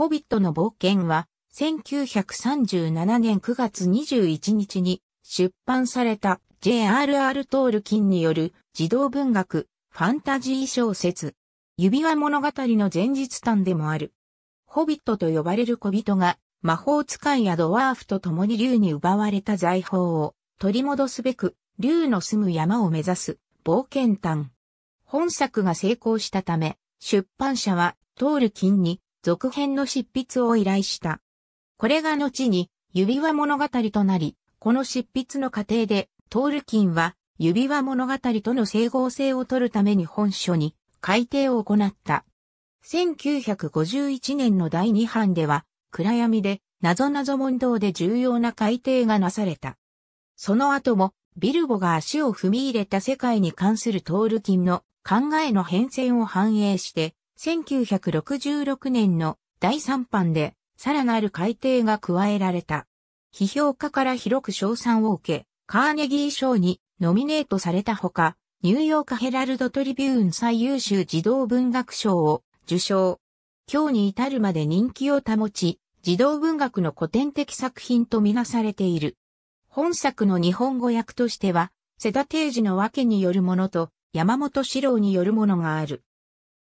ホビットの冒険は、1937年9月21日に出版された J.R.R. トールキンによる児童文学、ファンタジー小説、指輪物語の前日譚でもある。ホビットと呼ばれる小人が魔法使いやドワーフと共に竜に奪われた財宝を取り戻すべく竜の住む山を目指す冒険譚。本作が成功したため、出版社はトールキンに続編の執筆を依頼した。これが後に指輪物語となり、この執筆の過程で、トールキンは指輪物語との整合性を取るために本書に改訂を行った。1951年の第2版では、暗闇で、謎々問答で重要な改訂がなされた。その後も、ビルボが足を踏み入れた世界に関するトールキンの考えの変遷を反映して、1966年の第3版で、さらなる改定が加えられた。批評家から広く賞賛を受け、カーネギー賞にノミネートされたほか、ニューヨークヘラルドトリビューン最優秀児童文学賞を受賞。今日に至るまで人気を保ち、児童文学の古典的作品とみなされている。本作の日本語訳としては、瀬田定治の訳によるものと山本史郎によるものがある。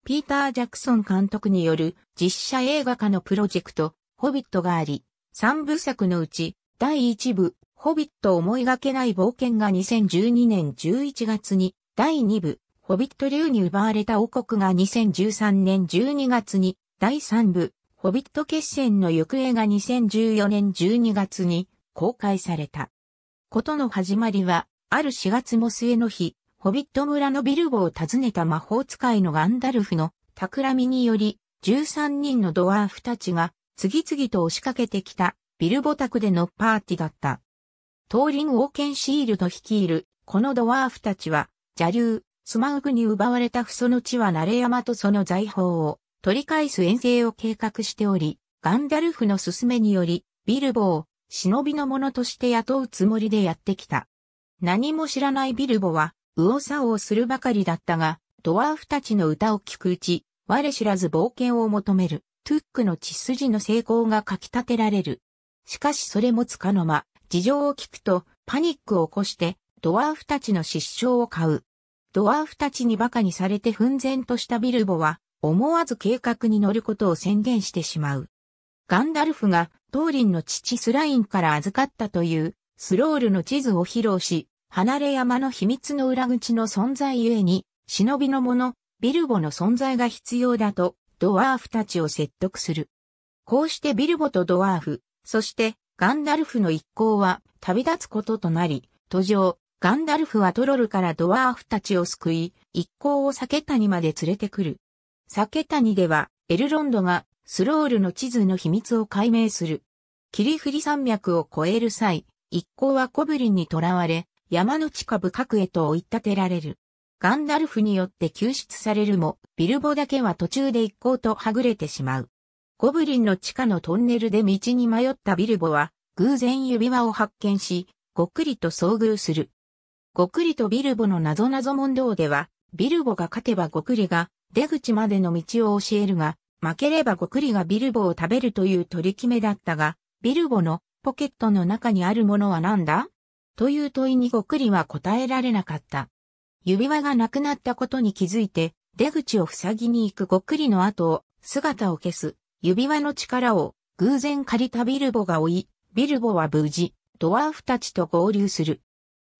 ピーター・ジャクソン監督による実写映画化のプロジェクト、ホビットがあり、3部作のうち、第1部、ホビット思いがけない冒険が2012年11月に、第2部、ホビット流に奪われた王国が2013年12月に、第3部、ホビット決戦の行方が2014年12月に公開された。ことの始まりは、ある4月も末の日、ホビット村のビルボを訪ねた魔法使いのガンダルフの企みにより、13人のドワーフたちが次々と押しかけてきたビルボ宅でのパーティーだった。トーリン・オーケンシールド率いるこのドワーフたちは、邪竜、スマウグに奪われた祖の地は慣れ山とその財宝を取り返す遠征を計画しており、ガンダルフの勧めにより、ビルボを忍びの者として雇うつもりでやってきた。何も知らないビルボは、右往左往するばかりだったが、ドワーフたちの歌を聴くうち、我知らず冒険を求める、トゥックの血筋の成功が書き立てられる。しかしそれもつかの間、事情を聞くと、パニックを起こして、ドワーフたちの失笑を買う。ドワーフたちに馬鹿にされて奮然としたビルボは、思わず計画に乗ることを宣言してしまう。ガンダルフが、トーリンの父スラインから預かったという、スロールの地図を披露し、離れ山の秘密の裏口の存在ゆえに、忍びの者、ビルボの存在が必要だと、ドワーフたちを説得する。こうしてビルボとドワーフ、そしてガンダルフの一行は旅立つこととなり、途上、ガンダルフはトロルからドワーフたちを救い、一行をけ、谷まで連れてくる。酒谷では、エルロンドがスロールの地図の秘密を解明する。霧降り山脈を越える際、一行はコブリンに囚われ、山の地下部核へと追い立てられる。ガンダルフによって救出されるも、ビルボだけは途中で一行とはぐれてしまう。ゴブリンの地下のトンネルで道に迷ったビルボは、偶然指輪を発見し、ごくりと遭遇する。ごくりとビルボの謎々問答では、ビルボが勝てばごくりが出口までの道を教えるが、負ければごくりがビルボを食べるという取り決めだったが、ビルボのポケットの中にあるものは何だという問いにごくりは答えられなかった。指輪がなくなったことに気づいて、出口を塞ぎに行くごくりの後を、姿を消す、指輪の力を、偶然借りたビルボが追い、ビルボは無事、ドワーフたちと合流する。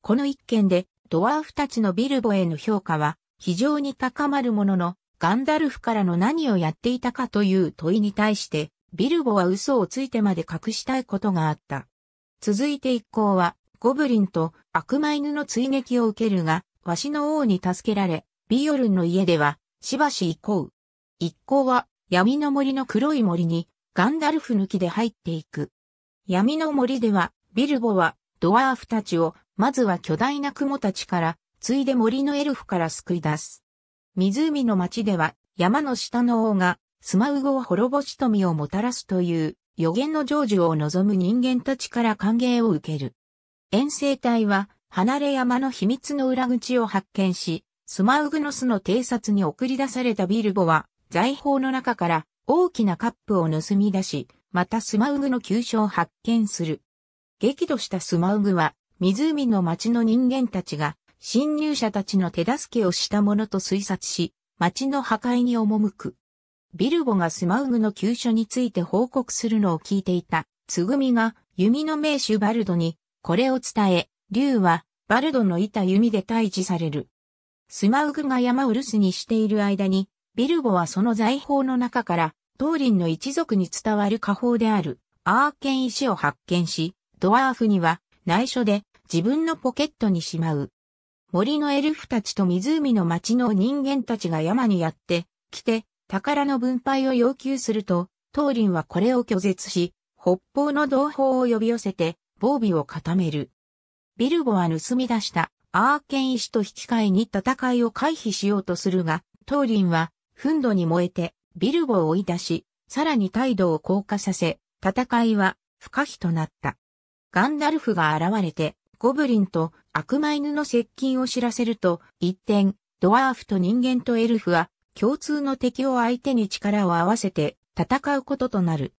この一件で、ドワーフたちのビルボへの評価は、非常に高まるものの、ガンダルフからの何をやっていたかという問いに対して、ビルボは嘘をついてまで隠したいことがあった。続いて一行は、ゴブリンと悪魔犬の追撃を受けるが、ワシの王に助けられ、ビオルンの家では、しばし行こう。一行は、闇の森の黒い森に、ガンダルフ抜きで入っていく。闇の森では、ビルボは、ドワーフたちを、まずは巨大な雲たちから、ついで森のエルフから救い出す。湖の町では、山の下の王が、スマウゴを滅ぼし富をもたらすという、予言の成就を望む人間たちから歓迎を受ける。遠征隊は、離れ山の秘密の裏口を発見し、スマウグノスの偵察に送り出されたビルボは、財宝の中から大きなカップを盗み出し、またスマウグの急所を発見する。激怒したスマウグは、湖の町の人間たちが、侵入者たちの手助けをしたものと推察し、町の破壊に赴く。ビルボがスマウグの急所について報告するのを聞いていた、つぐみが弓の名手バルドにこれを伝え、竜は、バルドのいた弓で退治される。スマウグが山を留守にしている間に、ビルボはその財宝の中から、トーリンの一族に伝わる家宝である、アーケン石を発見し、ドワーフには、内緒で、自分のポケットにしまう。森のエルフたちと湖の町の人間たちが山にやって、来て、宝の分配を要求すると、トーリンはこれを拒絶し、北方の同胞を呼び寄せて、防備を固める。ビルボは盗み出したアーケン石と引き換えに戦いを回避しようとするが、トーリンは、憤怒に燃えて、ビルボを追い出し、さらに態度を硬化させ、戦いは不可避となった。ガンダルフが現れて、ゴブリンと悪魔犬の接近を知らせると、一転、ドワーフと人間とエルフは、共通の敵を相手に力を合わせて戦うこととなる。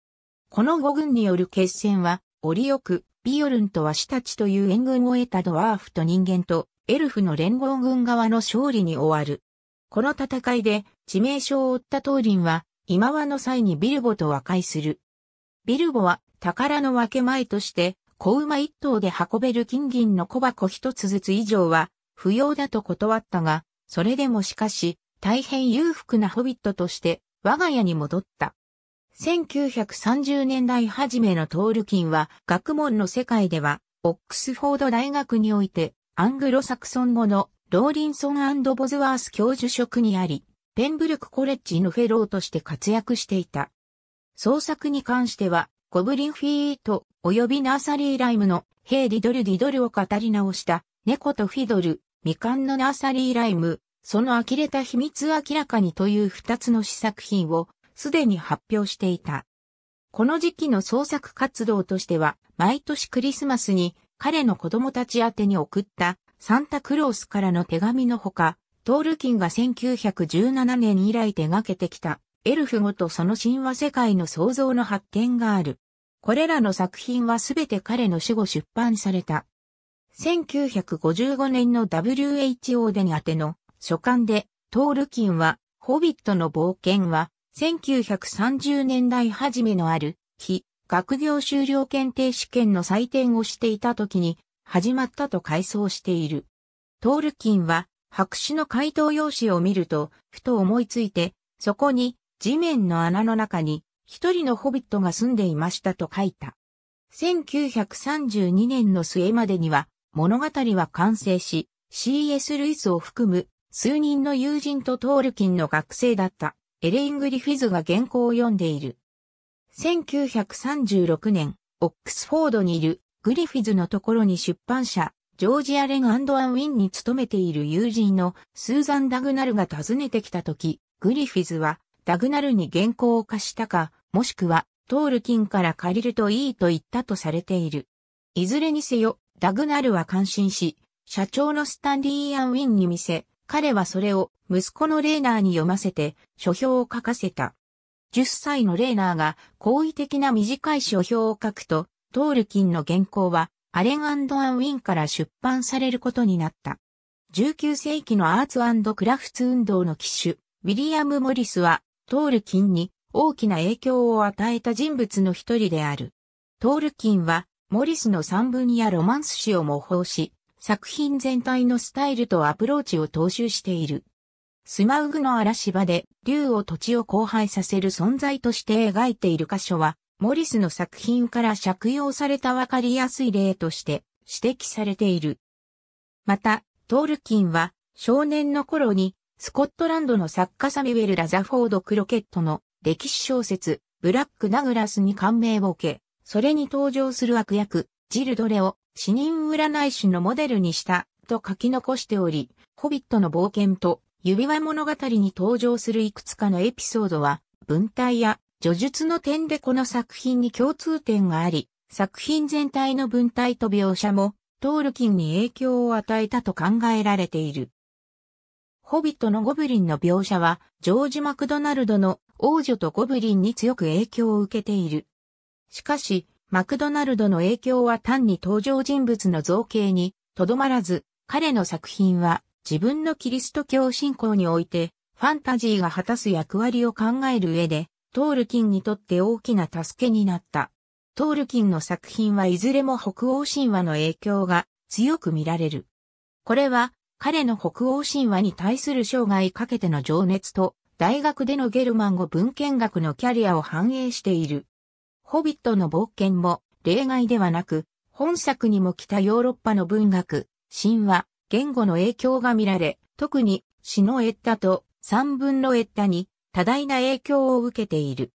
この5軍による決戦は、折りオビオルンとワシたちという援軍を得たドワーフと人間とエルフの連合軍側の勝利に終わる。この戦いで致命傷を負ったトーリンは今和の際にビルボと和解する。ビルボは宝の分け前として小馬一頭で運べる金銀の小箱一つずつ以上は不要だと断ったが、それでもしかし大変裕福なホビットとして我が家に戻った。1930年代初めのトールキンは、学問の世界では、オックスフォード大学において、アングロサクソン語のローリンソンボズワース教授職にあり、ペンブルクコレッジのフェローとして活躍していた。創作に関しては、ゴブリンフィート及びナーサリーライムのヘイディドルディドルを語り直した猫とフィドル、未完のナーサリーライム、その呆れた秘密明らかにという二つの試作品をすでに発表していた。この時期の創作活動としては、毎年クリスマスに彼の子供たち宛てに送ったサンタクロースからの手紙のほか、トールキンが1917年以来手掛けてきたエルフ語とその神話世界の創造の発見がある。これらの作品はすべて彼の死後出版された。1955年の WHO でに宛ての書簡で、トールキンは、ホビットの冒険は、1930年代初めのある日、学業修了検定試験の採点をしていた時に始まったと回想している。トールキンは白紙の回答用紙を見ると、ふと思いついて、そこに地面の穴の中に一人のホビットが住んでいましたと書いた。1932年の末までには物語は完成し、C.S. ルイスを含む数人の友人とトールキンの学生だった。エレイン・グリフィズが原稿を読んでいる。1936年、オックスフォードにいるグリフィズのところに出版社、ジョージア・レン・アンド・アン・ウィンに勤めている友人のスーザン・ダグナルが訪ねてきたとき、グリフィズはダグナルに原稿を貸したか、もしくはトールキンから借りるといいと言ったとされている。いずれにせよ、ダグナルは感心し、社長のスタンリー・アン・ウィンに見せ、彼はそれを息子のレーナーに読ませて書評を書かせた。10歳のレーナーが好意的な短い書評を書くと、トールキンの原稿はアレンアンウィンから出版されることになった。19世紀のアーツクラフツ運動の機種、ウィリアム・モリスは、トールキンに大きな影響を与えた人物の一人である。トールキンは、モリスの散文やロマンス詩を模倣し、作品全体のスタイルとアプローチを踏襲している。スマウグの嵐場で竜を土地を荒廃させる存在として描いている箇所は、モリスの作品から借用されたわかりやすい例として指摘されている。また、トールキンは少年の頃にスコットランドの作家サミュエル・ラザフォード・クロケットの歴史小説ブラック・ナグラスに感銘を受け、それに登場する悪役、ジルドレを死人占い師のモデルにした、と書き残しており、ホビットの冒険と指輪物語に登場するいくつかのエピソードは、文体や叙述の点でこの作品に共通点があり、作品全体の文体と描写も、トールキンに影響を与えたと考えられている。ホビットのゴブリンの描写は、ジョージ・マクドナルドの王女とゴブリンに強く影響を受けている。しかし、マクドナルドの影響は単に登場人物の造形にとどまらず、彼の作品は自分のキリスト教信仰においてファンタジーが果たす役割を考える上で、トールキンにとって大きな助けになった。トールキンの作品はいずれも北欧神話の影響が強く見られる。これは彼の北欧神話に対する生涯かけての情熱と大学でのゲルマン語文献学のキャリアを反映している。ホビットの冒険も例外ではなく、本作にも北ヨーロッパの文学、神話、言語の影響が見られ、特に詩のエッタと三分のエッタに多大な影響を受けている。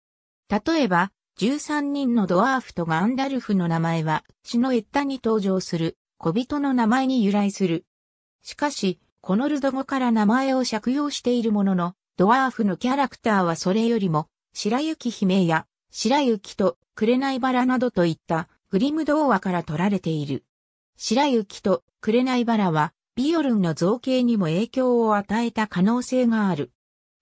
例えば、13人のドワーフとガンダルフの名前は、詩のエッタに登場する、小人の名前に由来する。しかし、このルド語から名前を借用しているものの、ドワーフのキャラクターはそれよりも、白雪姫や白雪と紅バラなどといったグリム童話から取られている。白雪と紅バラはビオルンの造形にも影響を与えた可能性がある。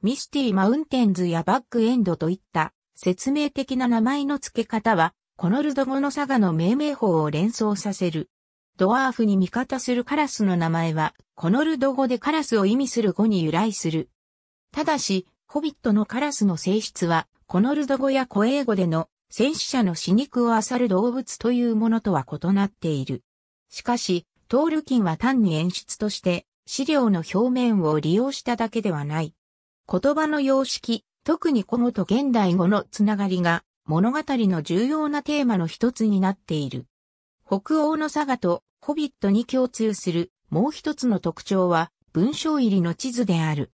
ミスティマウンテンズやバックエンドといった説明的な名前の付け方は、コノルド語の佐賀の命名法を連想させる。ドワーフに味方するカラスの名前は、コノルド語でカラスを意味する語に由来する。ただし、ホビットのカラスの性質は、このルド語やエー語での戦死者の死肉を漁る動物というものとは異なっている。しかし、トールキンは単に演出として資料の表面を利用しただけではない。言葉の様式、特に古語と現代語のつながりが物語の重要なテーマの一つになっている。北欧のサガとホビットに共通するもう一つの特徴は文章入りの地図である。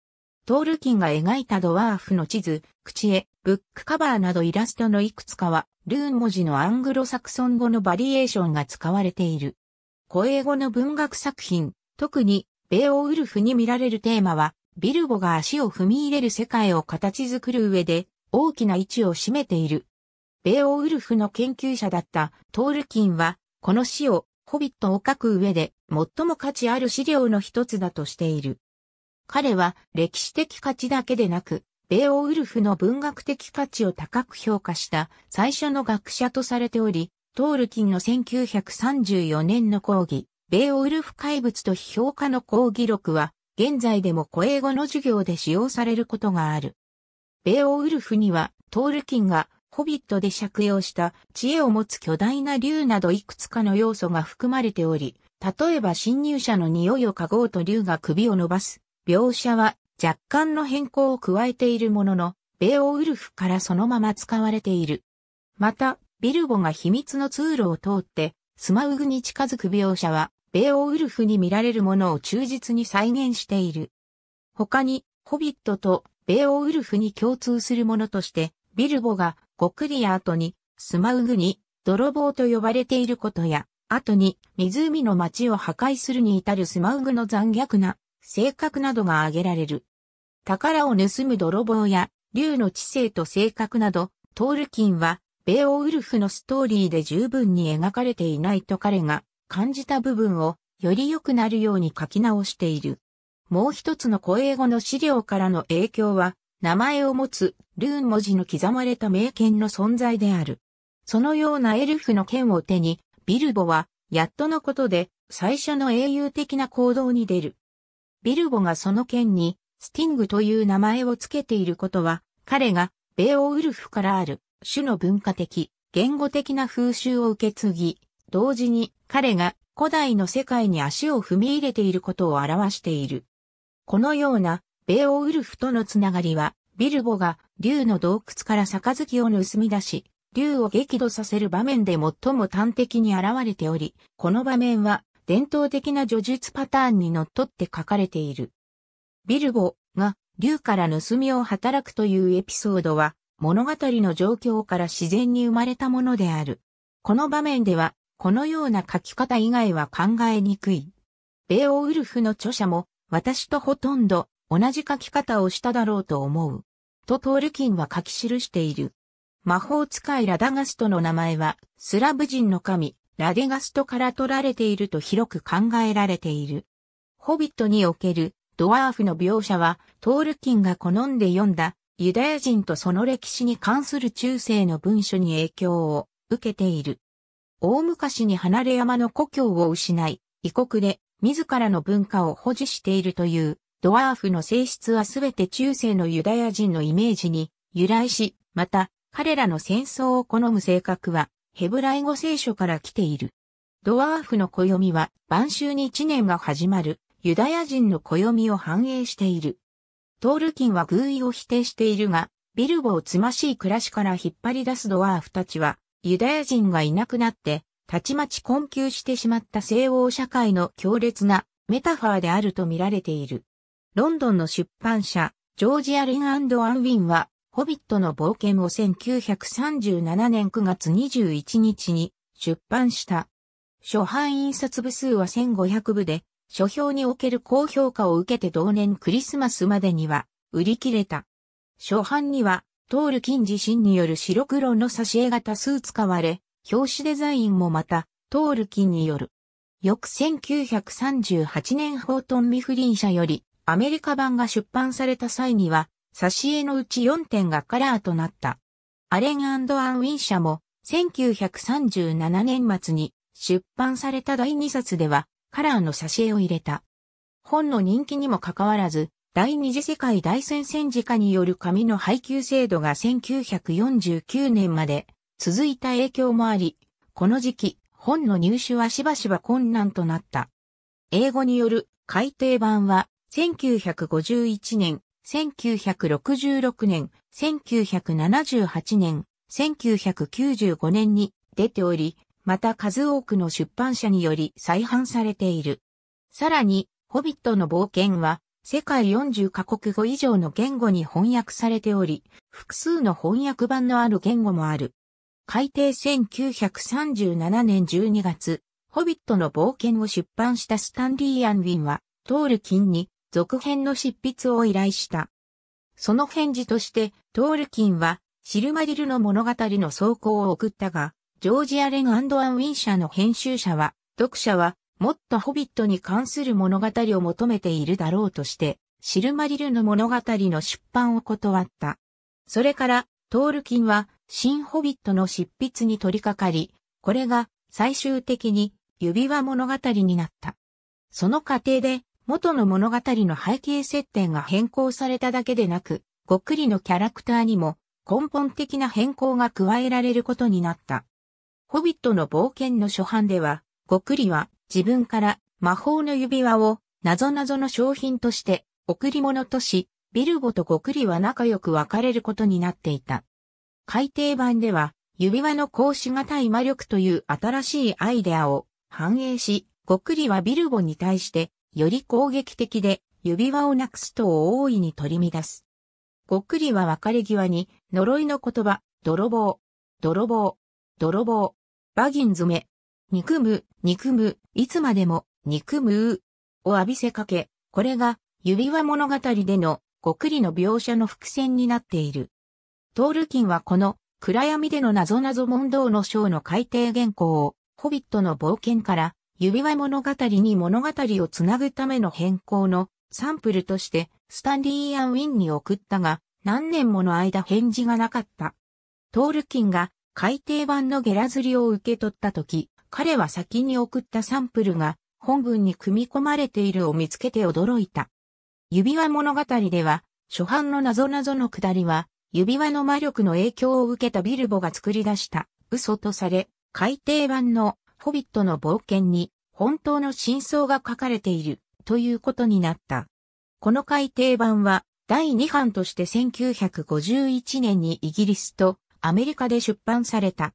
トールキンが描いたドワーフの地図、口へブックカバーなどイラストのいくつかは、ルーン文字のアングロサクソン語のバリエーションが使われている。古英語の文学作品、特に、ベオウルフに見られるテーマは、ビルボが足を踏み入れる世界を形作る上で、大きな位置を占めている。ベオウルフの研究者だったトールキンは、この詩を、ホビットを書く上で、最も価値ある資料の一つだとしている。彼は、歴史的価値だけでなく、米欧ウルフの文学的価値を高く評価した最初の学者とされており、トールキンの1934年の講義、米欧ウルフ怪物と批評家の講義録は、現在でも古英語の授業で使用されることがある。米欧ウルフには、トールキンがホビットで借用した知恵を持つ巨大な竜などいくつかの要素が含まれており、例えば侵入者の匂いを嗅ごうと竜が首を伸ばす。描写は若干の変更を加えているものの、ベオウルフからそのまま使われている。また、ビルボが秘密の通路を通って、スマウグに近づく描写は、ベオウルフに見られるものを忠実に再現している。他に、ホビットとベオウルフに共通するものとして、ビルボがゴクリア後に、スマウグに泥棒と呼ばれていることや、後に湖の町を破壊するに至るスマウグの残虐な性格などが挙げられる。宝を盗む泥棒や、竜の知性と性格など、トールキンは、ベーオウルフのストーリーで十分に描かれていないと彼が感じた部分をより良くなるように書き直している。もう一つの古英語の資料からの影響は、名前を持つルーン文字の刻まれた名剣の存在である。そのようなエルフの剣を手に、ビルボは、やっとのことで、最初の英雄的な行動に出る。ビルボがその剣に、スティングという名前を付けていることは、彼が、ベオウルフからある、種の文化的、言語的な風習を受け継ぎ、同時に彼が古代の世界に足を踏み入れていることを表している。このような、ベオウルフとのつながりは、ビルボが竜の洞窟から杯を盗み出し、竜を激怒させる場面で最も端的に現れており、この場面は伝統的な叙述パターンにのっとって書かれている。ビルボが竜から盗みを働くというエピソードは物語の状況から自然に生まれたものである。この場面ではこのような書き方以外は考えにくい。ベーオウルフの著者も私とほとんど同じ書き方をしただろうと思う。とトールキンは書き記している。魔法使いラダガストの名前はスラブ人の神ラデガストから取られていると広く考えられている。ホビットにおけるドワーフの描写は、トールキンが好んで読んだユダヤ人とその歴史に関する中世の文書に影響を受けている。大昔に離れ山の故郷を失い、異国で自らの文化を保持しているというドワーフの性質はすべて中世のユダヤ人のイメージに由来し、また彼らの戦争を好む性格はヘブライ語聖書から来ている。ドワーフの暦は、晩秋に一年が始まる、ユダヤ人の暦を反映している。トールキンは偶意を否定しているが、ビルボをつましい暮らしから引っ張り出すドワーフたちは、ユダヤ人がいなくなって、たちまち困窮してしまった西欧社会の強烈なメタファーであると見られている。ロンドンの出版社、ジョージア・リンアンウィンは、ホビットの冒険を1937年9月21日に出版した。初版印刷部数は1500部で、書評における高評価を受けて同年クリスマスまでには売り切れた。初版には、トールキン自身による白黒の挿絵が多数使われ、表紙デザインもまた、トールキンによる。翌1938年フートン・ミフリン社よりアメリカ版が出版された際には挿絵のうち4点がカラーとなった。アレンアンウィン社も1937年末に出版された第2冊ではカラーの挿絵を入れた。本の人気にもかかわらず、第二次世界大戦戦時下による紙の配給制度が1949年まで続いた影響もあり、この時期、本の入手はしばしば困難となった。英語による改訂版は1951年1966年、1978年、1995年に出ており、また数多くの出版社により再販されている。さらに、ホビットの冒険は、世界40カ国語以上の言語に翻訳されており、複数の翻訳版のある言語もある。改定1937年12月、ホビットの冒険を出版したスタンリー・アンウィンは、トールキンに続編の執筆を依頼した。その返事として、トールキンは、シルマリルの物語の走行を送ったが、ジョージ・アレン・アンド・アン・ウィン社の編集者は、読者は、もっとホビットに関する物語を求めているだろうとして、シルマリルの物語の出版を断った。それから、トールキンは、新ホビットの執筆に取り掛かり、これが、最終的に、指輪物語になった。その過程で、元の物語の背景設定が変更されただけでなく、ごっくりのキャラクターにも根本的な変更が加えられることになった。ホビットの冒険の初版では、ごっくりは自分から魔法の指輪を謎ぞの商品として贈り物とし、ビルボとごくりは仲良く別れることになっていた。改訂版では、指輪の格子型い魔力という新しいアイデアを反映し、ごくりはビルボに対してより攻撃的で、指輪をなくすとを大いに取り乱す。ごっくりは別れ際に、呪いの言葉、泥棒、泥棒、泥棒、バギン詰め、憎む、憎む、いつまでも、憎むを浴びせかけ、これが、指輪物語での、ごっくりの描写の伏線になっている。トールキンはこの、暗闇での謎々問答の章の改訂原稿を、ホビットの冒険から、指輪物語に物語をつなぐための変更のサンプルとしてスタンリー・アン・ウィンに送ったが何年もの間返事がなかった。トールキンが改訂版のゲラズリを受け取った時、彼は先に送ったサンプルが本文に組み込まれているを見つけて驚いた。指輪物語では初版の謎々の下りは指輪の魔力の影響を受けたビルボが作り出した嘘とされ改訂版のホビットの冒険に本当の真相が書かれているということになった。この改訂版は第2版として1951年にイギリスとアメリカで出版された。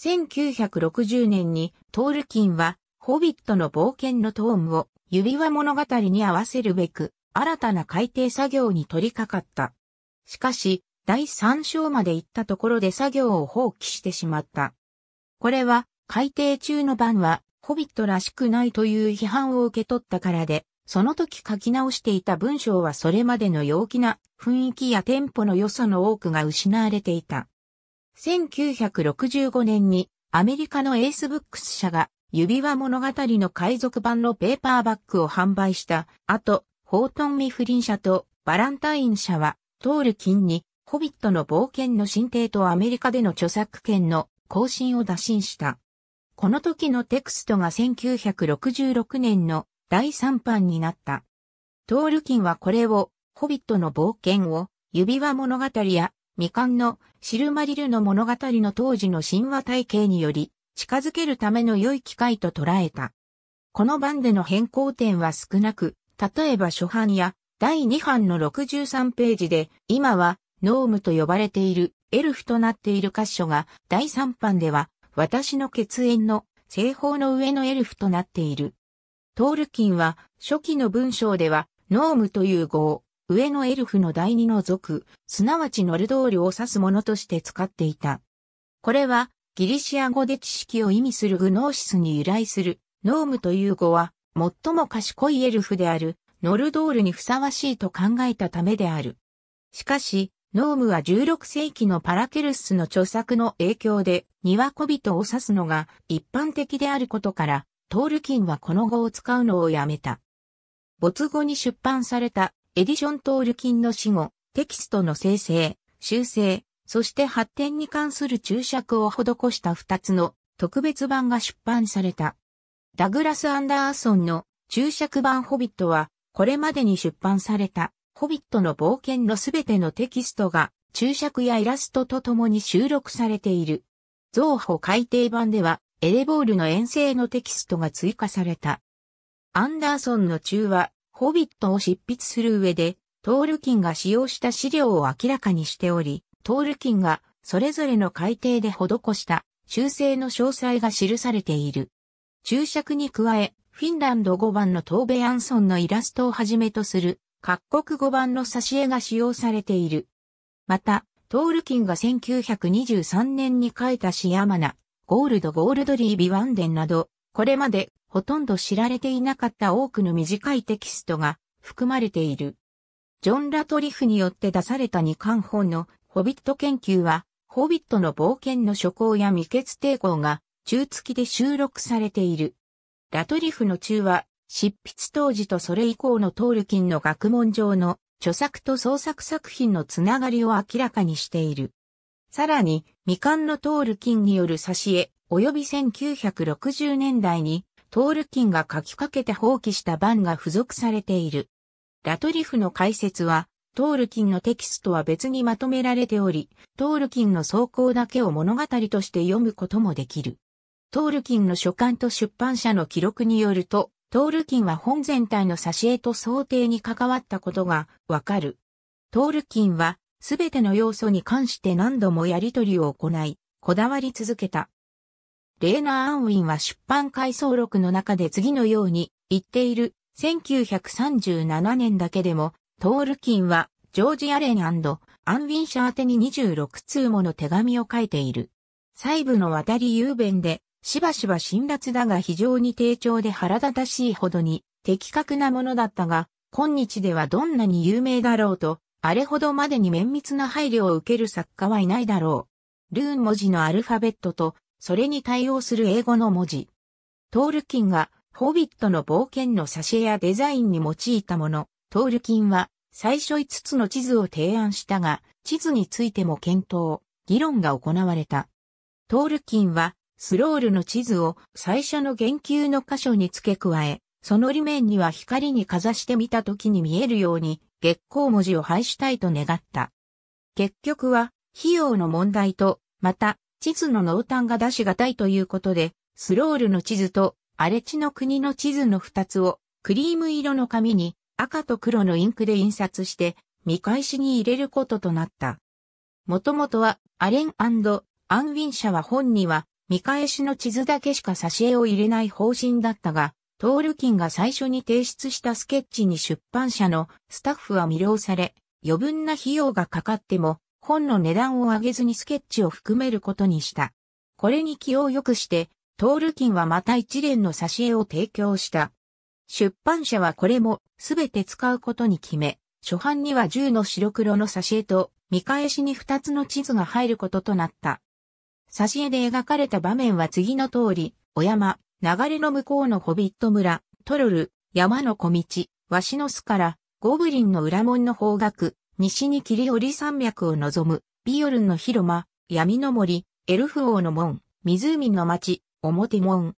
1960年にトールキンはホビットの冒険のトーンを指輪物語に合わせるべく新たな改訂作業に取り掛かった。しかし第3章まで行ったところで作業を放棄してしまった。これは改定中の版は、ホビットらしくないという批判を受け取ったからで、その時書き直していた文章はそれまでの陽気な雰囲気やテンポの良さの多くが失われていた。1965年にアメリカのエースブックス社が指輪物語の海賊版のペーパーバッグを販売した後、ホートン・ミフリン社とバランタイン社は、トールキンに、ホビットの冒険の進呈とアメリカでの著作権の更新を打診した。この時のテクストが1966年の第3版になった。トールキンはこれを、ホビットの冒険を、指輪物語や、未完のシルマリルの物語の当時の神話体系により、近づけるための良い機会と捉えた。この版での変更点は少なく、例えば初版や第2版の63ページで、今はノームと呼ばれているエルフとなっている箇所が、第3版では私の血縁の西方の上のエルフとなっている。トールキンは初期の文章では、ノームという語を上のエルフの第二の族、すなわちノルドールを指すものとして使っていた。これはギリシア語で知識を意味するグノーシスに由来するノームという語は最も賢いエルフであるノルドールにふさわしいと考えたためである。しかし、ノームは16世紀のパラケルスの著作の影響で、庭小人を指すのが一般的であることから、トールキンはこの語を使うのをやめた。没後に出版されたエディショントールキンの死後、テキストの生成、修正、そして発展に関する注釈を施した2つの特別版が出版された。ダグラス・アンダーソンの注釈版ホビットは、これまでに出版されたホビットの冒険のすべてのテキストが注釈やイラストとともに収録されている。増補改訂版では、エレボールの遠征のテキストが追加された。アンダーソンの中は、ホビットを執筆する上で、トールキンが使用した資料を明らかにしており、トールキンがそれぞれの改訂で施した修正の詳細が記されている。注釈に加え、フィンランド語版のトーベ・アンソンのイラストをはじめとする各国語版の挿絵が使用されている。また、トールキンが1923年に書いたシアマナ、ゴールド・ゴールドリー・ビワンデンなど、これまでほとんど知られていなかった多くの短いテキストが含まれている。ジョン・ラトリフによって出された二巻本のホビット研究は、ホビットの冒険の諸行や未決抵抗が中月で収録されている。ラトリフの中は執筆当時とそれ以降のトールキンの学問上の著作と創作作品のつながりを明らかにしている。さらに、未完のトールキンによる挿絵、及び1960年代に、トールキンが書きかけて放棄した版が付属されている。ラトリフの解説は、トールキンのテキストは別にまとめられており、トールキンの草行だけを物語として読むこともできる。トールキンの書簡と出版社の記録によると、トールキンは本全体の挿絵と想定に関わったことがわかる。トールキンはすべての要素に関して何度もやりとりを行い、こだわり続けた。レーナー・アンウィンは出版回想録の中で次のように言っている1937年だけでも、トールキンはジョージ・アレンアンウィン社宛てに26通もの手紙を書いている。細部の渡り雄弁でしばしば辛辣だが非常に低調で腹立たしいほどに的確なものだったが、今日ではどんなに有名だろうと、あれほどまでに綿密な配慮を受ける作家はいないだろう。ルーン文字のアルファベットと、それに対応する英語の文字。トールキンが、ホビットの冒険の挿絵やデザインに用いたもの、トールキンは、最初5つの地図を提案したが、地図についても検討、議論が行われた。トールキンは、スロールの地図を最初の言及の箇所に付け加え、その裏面には光にかざしてみた時に見えるように月光文字を配したいと願った。結局は費用の問題と、また地図の濃淡が出しがたいということで、スロールの地図と荒れ地の国の地図の二つをクリーム色の紙に赤と黒のインクで印刷して見返しに入れることとなった。もともとはアレンアンウィン社は本には見返しの地図だけしか挿絵を入れない方針だったが、トールキンが最初に提出したスケッチに出版社のスタッフは魅了され、余分な費用がかかっても、本の値段を上げずにスケッチを含めることにした。これに気を良くして、トールキンはまた一連の挿絵を提供した。出版社はこれもすべて使うことに決め、初版には10の白黒の挿絵と見返しに2つの地図が入ることとなった。挿絵で描かれた場面は次の通り、お山、流れの向こうのホビット村、トロル、山の小道、ワシノスから、ゴブリンの裏門の方角、西に切り折り山脈を望む、ビヨルンの広間、闇の森、エルフ王の門、湖の町、表門。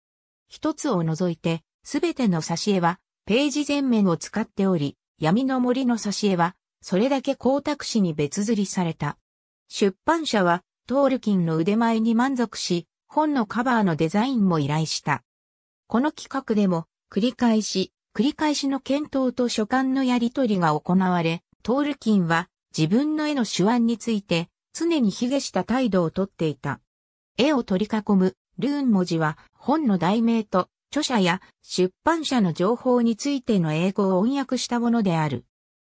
一つを除いて、すべての挿絵は、ページ全面を使っており、闇の森の挿絵は、それだけ光沢紙に別釣りされた。出版社は、トールキンの腕前に満足し、本のカバーのデザインも依頼した。この企画でも、繰り返し、繰り返しの検討と書簡のやり取りが行われ、トールキンは自分の絵の手腕について常に卑下した態度をとっていた。絵を取り囲むルーン文字は本の題名と著者や出版社の情報についての英語を翻訳したものである。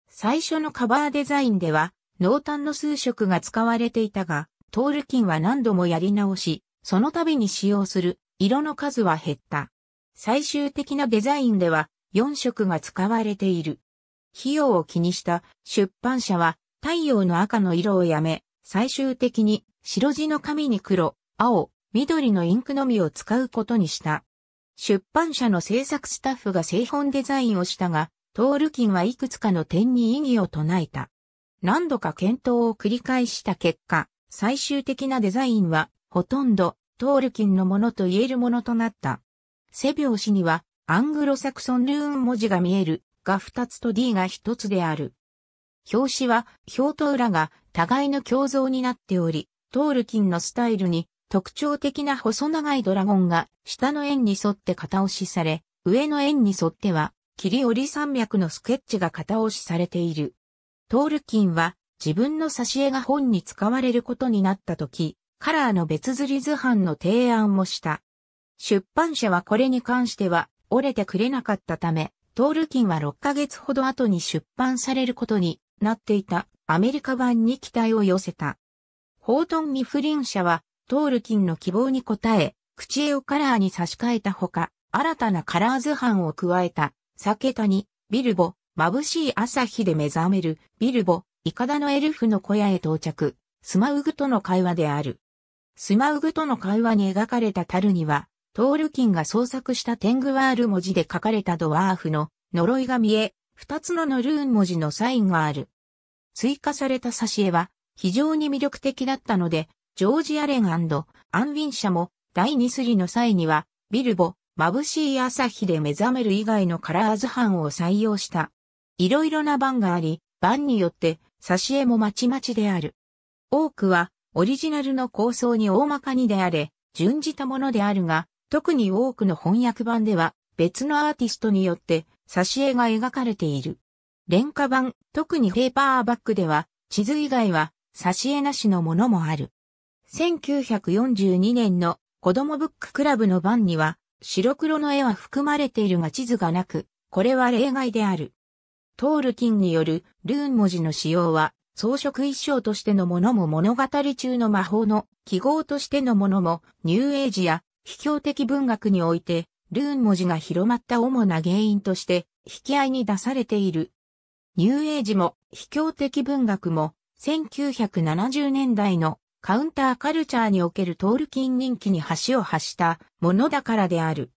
最初のカバーデザインでは濃淡の数色が使われていたが、トールキンは何度もやり直し、その度に使用する色の数は減った。最終的なデザインでは4色が使われている。費用を気にした出版社は太陽の赤の色をやめ、最終的に白地の紙に黒、青、緑のインクのみを使うことにした。出版社の制作スタッフが製本デザインをしたが、トールキンはいくつかの点に異議を唱えた。何度か検討を繰り返した結果、最終的なデザインは、ほとんど、トールキンのものと言えるものとなった。背表紙には、アングロサクソンルーン文字が見える、が2つと D が1つである。表紙は、表と裏が互いの共像になっており、トールキンのスタイルに特徴的な細長いドラゴンが下の円に沿って片押しされ、上の円に沿っては、折り山脈のスケッチが片押しされている。トールキンは自分の挿絵が本に使われることになった時、カラーの別釣り図版の提案もした。出版社はこれに関しては折れてくれなかったため、トールキンは6ヶ月ほど後に出版されることになっていたアメリカ版に期待を寄せた。ホートン・ミフリン社はトールキンの希望に応え、口絵をカラーに差し替えたほか、新たなカラー図版を加えた、酒谷、ビルボ、眩しい朝日で目覚める、ビルボ、イカダのエルフの小屋へ到着、スマウグとの会話である。スマウグとの会話に描かれた樽には、トールキンが創作したテングワール文字で書かれたドワーフの呪いが見え、二つのノルーン文字のサインがある。追加された挿絵は非常に魅力的だったので、ジョージ・アレンアンウィン社も第二スリの際には、ビルボ、眩しい朝日で目覚める以外のカラー図版を採用した。いろいろな版があり、版によって挿絵もまちまちである。多くは、オリジナルの構想に大まかにであれ、準じたものであるが、特に多くの翻訳版では、別のアーティストによって、挿絵が描かれている。廉価版、特にペーパーバックでは、地図以外は、挿絵なしのものもある。1942年の子供ブッククラブの版には、白黒の絵は含まれているが地図がなく、これは例外である。トールキンによるルーン文字の使用は装飾衣装としてのものも物語中の魔法の記号としてのものもニューエイジや秘境的文学においてルーン文字が広まった主な原因として引き合いに出されている。ニューエイジも秘境的文学も1970年代のカウンターカルチャーにおけるトールキン人気に橋を発したものだからである。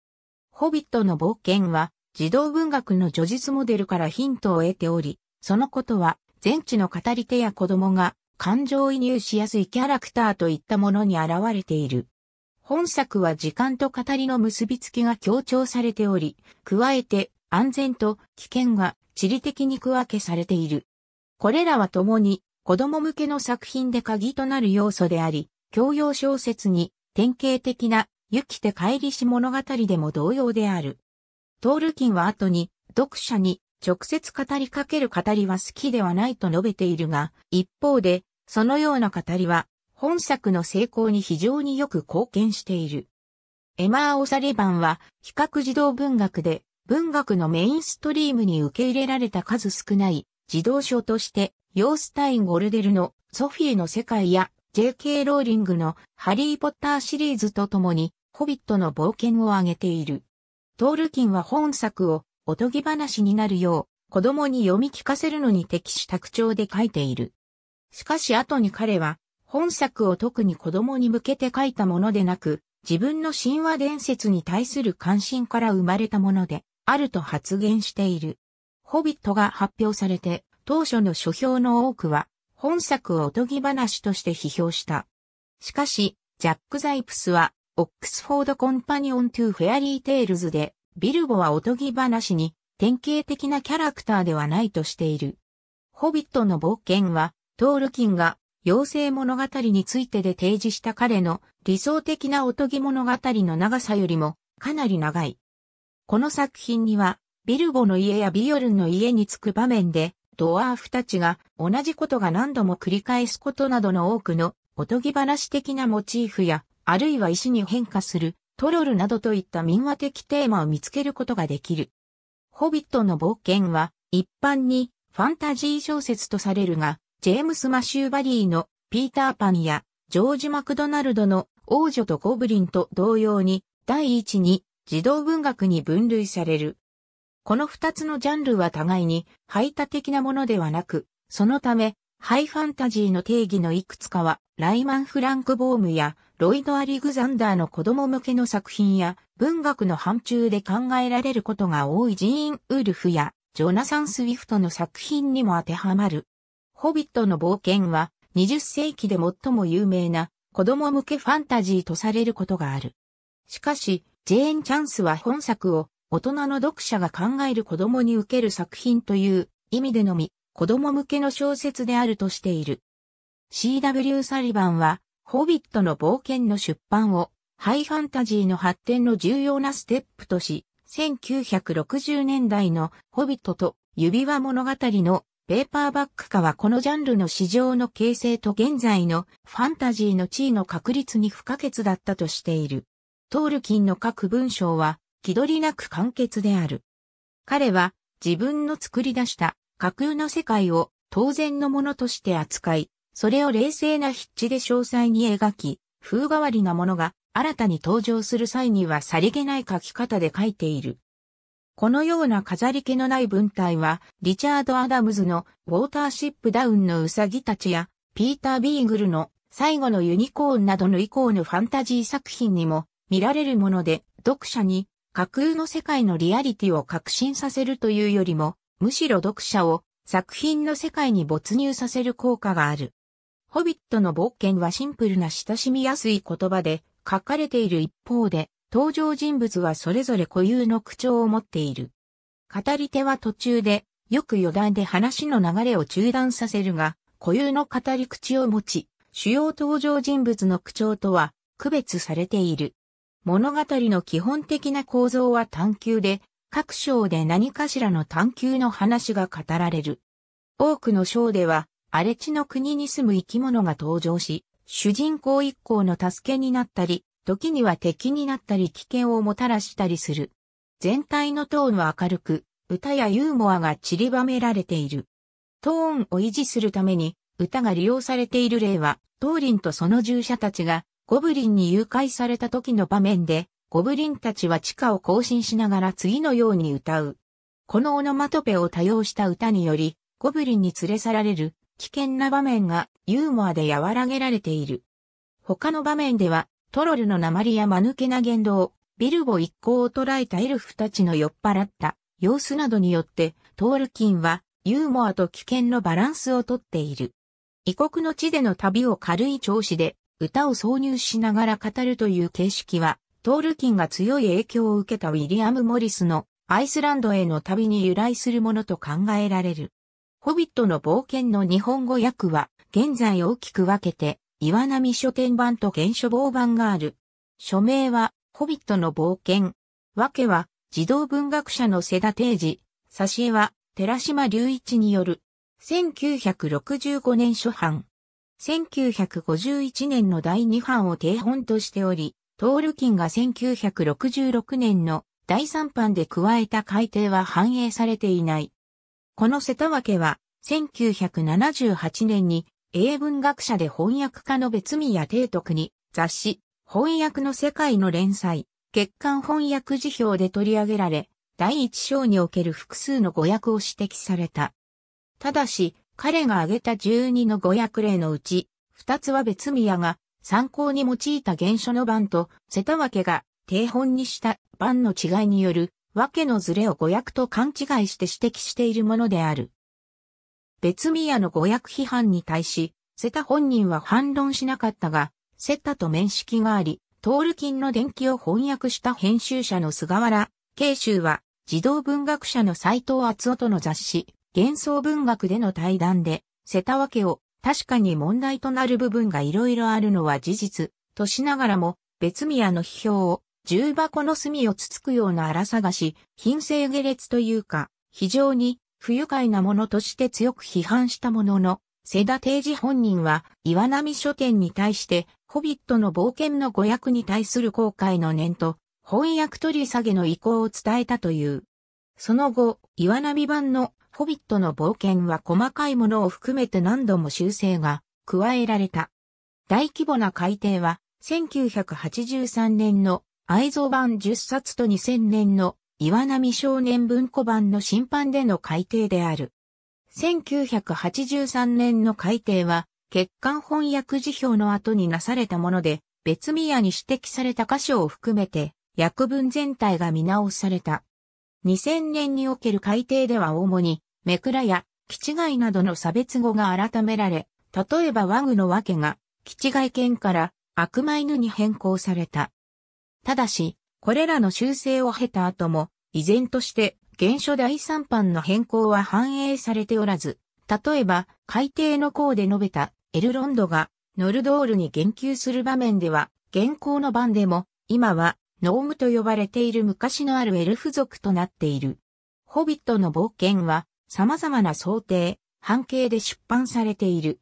ホビットの冒険は児童文学の叙述モデルからヒントを得ており、そのことは、全知の語り手や子供が感情移入しやすいキャラクターといったものに現れている。本作は時間と語りの結びつきが強調されており、加えて安全と危険が地理的に区分けされている。これらは共に子供向けの作品で鍵となる要素であり、教養小説に典型的な、行きて帰りし物語でも同様である。トールキンは後に、読者に直接語りかける語りは好きではないと述べているが、一方で、そのような語りは、本作の成功に非常によく貢献している。エマー・オサリバンは、比較児童文学で、文学のメインストリームに受け入れられた数少ない、児童書として、ヨースタイン・ゴルデルのソフィーの世界や、J.K. ローリングのハリー・ポッターシリーズとともに、ホビットの冒険を挙げている。トールキンは本作をおとぎ話になるよう子供に読み聞かせるのに適した口調で書いている。しかし後に彼は本作を特に子供に向けて書いたものでなく、自分の神話伝説に対する関心から生まれたもので、あると発言している。ホビットが発表されて、当初の書評の多くは、本作をおとぎ話として批評した。しかし、ジャック・ザイプスは、オックスフォード・コンパニオン・トゥ・フェアリー・テイルズで、ビルボはおとぎ話に典型的なキャラクターではないとしている。ホビットの冒険は、トールキンが妖精物語についてで提示した彼の理想的なおとぎ物語の長さよりもかなり長い。この作品には、ビルボの家やビヨルンの家に着く場面で、ドワーフたちが同じことが何度も繰り返すことなどの多くのおとぎ話的なモチーフやあるいは石に変化する、トロルなどといった民話的テーマを見つけることができる。ホビットの冒険は、一般にファンタジー小説とされるが、ジェームス・マシューバリーのピーターパンやジョージ・マクドナルドの王女とゴブリンと同様に、第一に児童文学に分類される。この二つのジャンルは互いに排他的なものではなく、そのためハイファンタジーの定義のいくつかは、ライマン・フランク・ボームやロイド・アリグザンダーの子供向けの作品や文学の範疇で考えられることが多いジーン・ウルフやジョナサン・スウィフトの作品にも当てはまる。ホビットの冒険は20世紀で最も有名な子供向けファンタジーとされることがある。しかし、ジェーン・チャンスは本作を大人の読者が考える子供に受ける作品という意味でのみ、子供向けの小説であるとしている。C.W. サリバンは、ホビットの冒険の出版を、ハイファンタジーの発展の重要なステップとし、1960年代のホビットと指輪物語のペーパーバック化はこのジャンルの市場の形成と現在のファンタジーの地位の確立に不可欠だったとしている。トールキンの各文章は気取りなく簡潔である。彼は自分の作り出した架空の世界を当然のものとして扱い、それを冷静な筆致で詳細に描き、風変わりなものが新たに登場する際にはさりげない書き方で書いている。このような飾り気のない文体は、リチャード・アダムズのウォーターシップダウンのウサギたちや、ピーター・ビーグルの最後のユニコーンなどの以降のファンタジー作品にも見られるもので、読者に架空の世界のリアリティを確信させるというよりも、むしろ読者を作品の世界に没入させる効果がある。ホビットの冒険はシンプルな親しみやすい言葉で書かれている一方で、登場人物はそれぞれ固有の口調を持っている。語り手は途中で、よく余談で話の流れを中断させるが、固有の語り口を持ち、主要登場人物の口調とは区別されている。物語の基本的な構造は探求で、各章で何かしらの探求の話が語られる。多くの章では、荒れ地の国に住む生き物が登場し、主人公一行の助けになったり、時には敵になったり危険をもたらしたりする。全体のトーンは明るく、歌やユーモアが散りばめられている。トーンを維持するために、歌が利用されている例は、トーリンとその従者たちが、ゴブリンに誘拐された時の場面で、ゴブリンたちは地下を更新しながら次のように歌う。このオノマトペを多用した歌により、ゴブリンに連れ去られる危険な場面がユーモアで和らげられている。他の場面では、トロルの鉛や間抜けな言動、ビルボ一行を捕らえたエルフたちの酔っ払った様子などによって、トールキンはユーモアと危険のバランスをとっている。異国の地での旅を軽い調子で歌を挿入しながら語るという形式はトールキンが強い影響を受けたウィリアム・モリスのアイスランドへの旅に由来するものと考えられる。ホビットの冒険の日本語訳は、現在大きく分けて、岩波書店版と原書房版がある。署名は、ホビットの冒険。訳は、児童文学者の瀬田定治。挿絵は、寺島隆一による。1965年初版。1951年の第2版を定本としており、トールキンが1966年の第3版で加えた改定は反映されていない。この瀬田分は、1978年に英文学者で翻訳家の別宮提徳に雑誌、翻訳の世界の連載、月刊翻訳辞表で取り上げられ、第一章における複数の語訳を指摘された。ただし、彼が挙げた12の語訳例のうち、2つは別宮が参考に用いた原書の版と、瀬田分が定本にした版の違いによる、訳のズレを語訳と勘違いして指摘しているものである。別宮の語訳批判に対し、瀬田本人は反論しなかったが、瀬田と面識があり、トールキンの伝記を翻訳した編集者の菅原、慶州は、児童文学者の斎藤厚夫との雑誌、幻想文学での対談で、瀬田分を確かに問題となる部分がいろいろあるのは事実、としながらも、別宮の批評を、重箱の隅をつつくような荒探し、品性下劣というか、非常に不愉快なものとして強く批判したものの、瀬田定治本人は岩波書店に対して、ホビットの冒険の語訳に対する後悔の念と、翻訳取り下げの意向を伝えたという。その後、岩波版のホビットの冒険は細かいものを含めて何度も修正が加えられた。大規模な改定は、1983年の愛蔵版10冊と2000年の岩波少年文庫版の審判での改定である。1983年の改定は、欠陥翻訳辞表の後になされたもので、別宮に指摘された箇所を含めて、訳文全体が見直された。2000年における改定では主に、めくらや、基地いなどの差別語が改められ、例えばワグのわけが、基地い犬から悪魔犬に変更された。ただし、これらの修正を経た後も、依然として原書第3版の変更は反映されておらず、例えば、改定の項で述べたエルロンドがノルドールに言及する場面では、現行の版でも、今はノームと呼ばれている昔のあるエルフ族となっている。ホビットの冒険は様々な想定、半径で出版されている。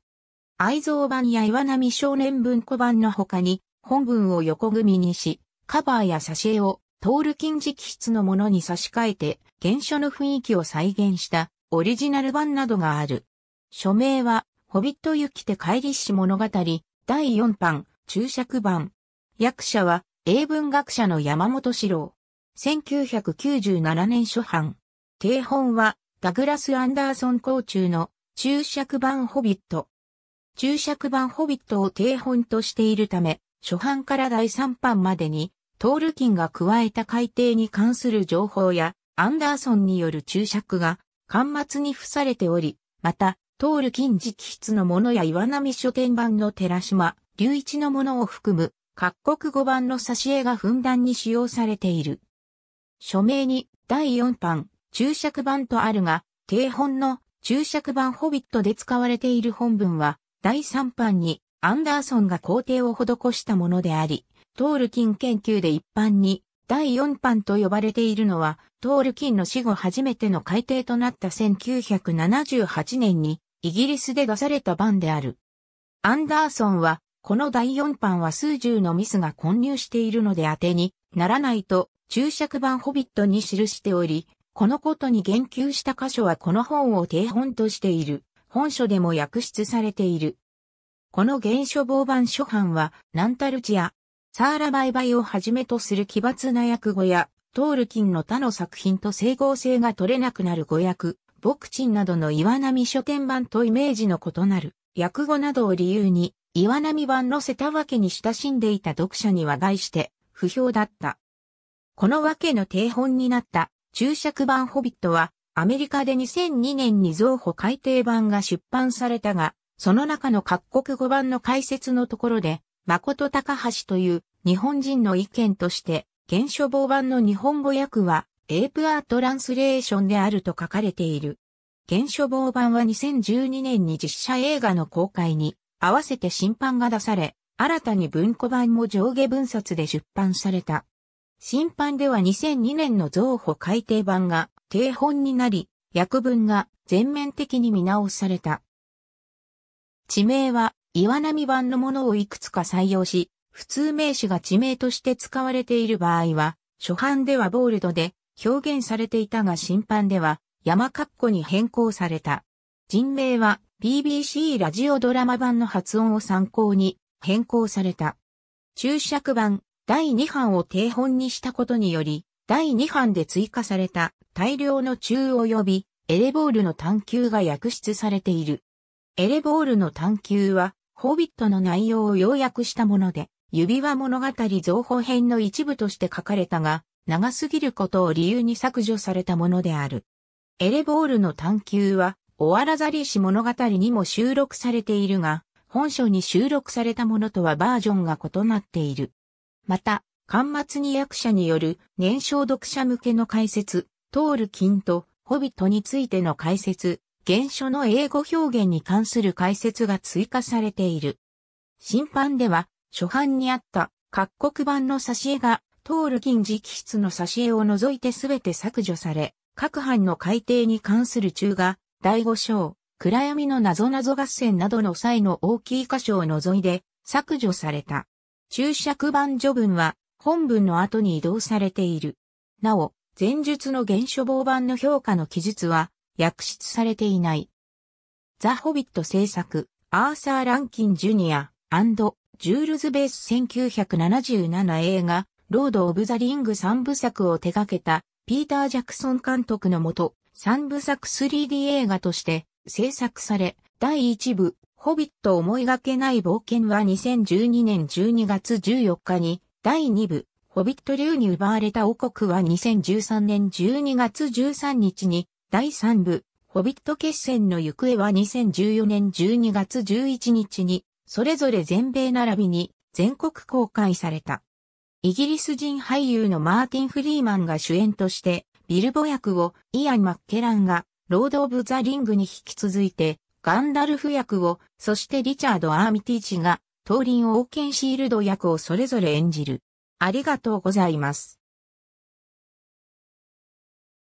愛蔵版や岩波少年文庫版の他に本文を横組みにし、カバーや挿絵をトールキン直筆のものに差し替えて原書の雰囲気を再現したオリジナル版などがある。署名はホビット行きて帰りし物語第4版注釈版。役者は英文学者の山本史郎。1997年初版。定本は、ダグラス・アンダーソン校中の注釈版ホビット。注釈版ホビットを定本としているため、初版から第3版までに、トールキンが加えた改定に関する情報や、アンダーソンによる注釈が、端末に付されており、また、トールキン直筆のものや岩波書店版の寺島、隆一のものを含む、各国語版の挿絵がふんだんに使用されている。署名に第4版、注釈版とあるが、定本の注釈版ホビットで使われている本文は、第3版にアンダーソンが工程を施したものであり、トールキン研究で一般に第4版と呼ばれているのは、トールキンの死後初めての改訂となった1978年にイギリスで出された版である。アンダーソンはこの第4版は数十のミスが混入しているので当てにならないと注釈版ホビットに記しており、このことに言及した箇所はこの本を定本としている本書でも訳出されている。この原書傍版書版はナンタルチア、サーラバイバイをはじめとする奇抜な訳語や、トールキンの他の作品と整合性が取れなくなる語訳、ボクチンなどの岩波書店版とイメージの異なる、訳語などを理由に、岩波版の瀬田分に親しんでいた読者には害して不評だった。このわけの定本になった注釈版ホビットはアメリカで2002年に増補改訂版が出版されたが、その中の各国語版の解説のところで、誠高橋という日本人の意見として、原書房版の日本語訳は、エープアートランスレーションであると書かれている。原書房版は2012年に実写映画の公開に合わせて新版が出され、新たに文庫版も上下分冊で出版された。新版では2002年の増法改訂版が定本になり、訳文が全面的に見直された。地名は岩波版のものをいくつか採用し、普通名詞が地名として使われている場合は、初版ではボールドで表現されていたが新版では山括弧に変更された。人名は BBC ラジオドラマ版の発音を参考に変更された。注釈版第2版を定本にしたことにより、第2版で追加された大量の中及びエレボールの探求が訳出されている。エレボールの探求は、ホビットの内容を要約したもので、指輪物語造法編の一部として書かれたが、長すぎることを理由に削除されたものである。エレボールの探求は、おわらざりし物語にも収録されているが、本書に収録されたものとはバージョンが異なっている。また、巻末に役者による年少読者向けの解説、トールキンとホビットについての解説、原書の英語表現に関する解説が追加されている。審判では、初版にあった各国版の挿絵が、トールキン直筆の挿絵を除いてすべて削除され、各版の改定に関する中が第5章、暗闇の謎謎合戦などの際の大きい箇所を除いで削除された。注釈版序文は本文の後に移動されている。なお、前述の原書防版の評価の記述は訳出されていない。ザ・ホビット制作、アーサー・ランキン・ジュニア、ジュールズ・ベース1977映画、ロード・オブ・ザ・リング3部作を手掛けた、ピーター・ジャクソン監督のもと、三部作 3D 映画として制作され、第一部、ホビット思いがけない冒険は2012年12月14日に、第二部、ホビット流に奪われた王国は2013年12月13日に、第三部、ホビット決戦の行方は2014年12月11日に、それぞれ全米並びに全国公開された。イギリス人俳優のマーティン・フリーマンが主演としてビルボ役をイアン・マッケランが、ロード・オブ・ザ・リングに引き続いて、ガンダルフ役を、そしてリチャード・アーミティーチが、オ林王権シールド役をそれぞれ演じる。ありがとうございます。